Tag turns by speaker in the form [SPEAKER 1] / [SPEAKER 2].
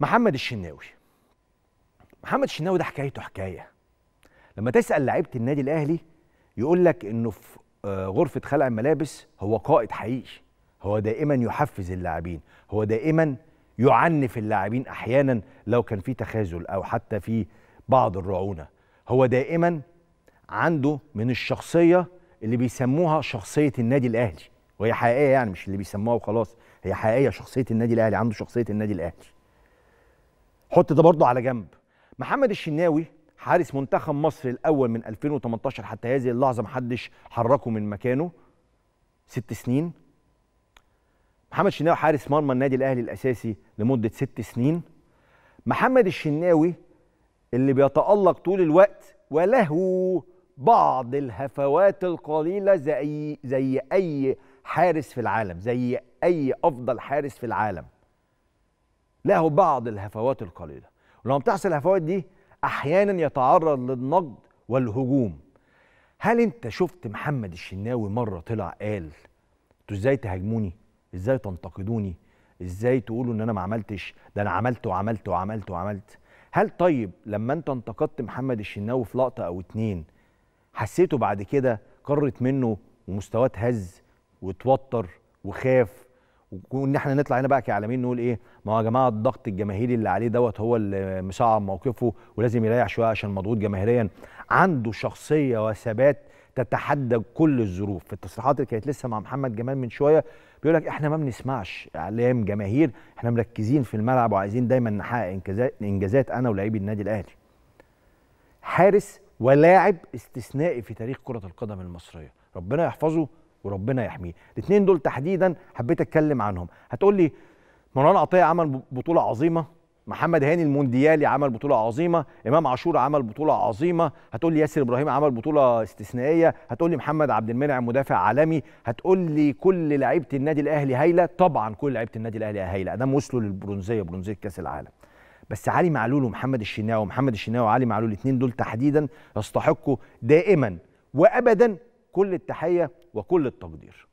[SPEAKER 1] محمد الشناوي محمد الشناوي ده حكايته حكايه لما تسال لعيبه النادي الاهلي يقول لك انه في آه، غرفه خلع الملابس هو قائد حقيقي هو دائما يحفز اللاعبين هو دائما يعنف اللاعبين احيانا لو كان في تخاذل او حتى في بعض الرعونه هو دائما عنده من الشخصيه اللي بيسموها شخصيه النادي الاهلي وهي حقيقيه يعني مش اللي بيسموها وخلاص هي حقيقيه شخصيه النادي الاهلي عنده شخصيه النادي الاهلي حط ده برضه على جنب محمد الشناوي حارس منتخب مصر الاول من 2018 حتى هذه اللحظه محدش حركه من مكانه ست سنين محمد الشناوي حارس مرمى النادي الاهلي الاساسي لمده ست سنين محمد الشناوي اللي بيتالق طول الوقت وله بعض الهفوات القليله زي زي اي حارس في العالم زي اي افضل حارس في العالم له بعض الهفوات القليله ولما بتحصل الهفوات دي احيانا يتعرض للنقد والهجوم هل انت شفت محمد الشناوي مره طلع قال انتوا ازاي تهاجموني ازاي تنتقدوني ازاي تقولوا ان انا ما عملتش ده انا عملت وعملت وعملت وعملت هل طيب لما انت انتقدت محمد الشناوي في لقطه او اتنين حسيته بعد كده قرت منه ومستواه اتهز وتوتر وخاف وان احنا نطلع هنا بقى كاعلاميين نقول ايه ما هو يا جماعه الضغط الجماهيري اللي عليه دوت هو اللي مصعب موقفه ولازم يريح شويه عشان مضغوط جماهيريا عنده شخصيه وثبات تتحدى كل الظروف في التصريحات اللي كانت لسه مع محمد جمال من شويه بيقول لك احنا ما بنسمعش اعلام جماهير احنا مركزين في الملعب وعايزين دايما نحقق انجازات انا ولاعيبي النادي الاهلي حارس ولاعب استثنائي في تاريخ كره القدم المصريه ربنا يحفظه وربنا يحميه الاثنين دول تحديدا حبيت اتكلم عنهم هتقول لي مروان عطيه عمل بطوله عظيمه محمد هاني المونديالي عمل بطوله عظيمه امام عاشور عمل بطوله عظيمه هتقول لي ياسر ابراهيم عمل بطوله استثنائيه هتقول لي محمد عبد المنعم مدافع عالمي هتقول لي كل لعيبه النادي الاهلي هايله طبعا كل لعيبه النادي الاهلي هايله ده وصلوا للبرونزيه برونزيه كاس العالم بس علي معلول ومحمد الشناوي ومحمد الشناوي وعلي معلول الاثنين دول تحديدا يستحقوا دائما وابدا كل التحيه وكل التقدير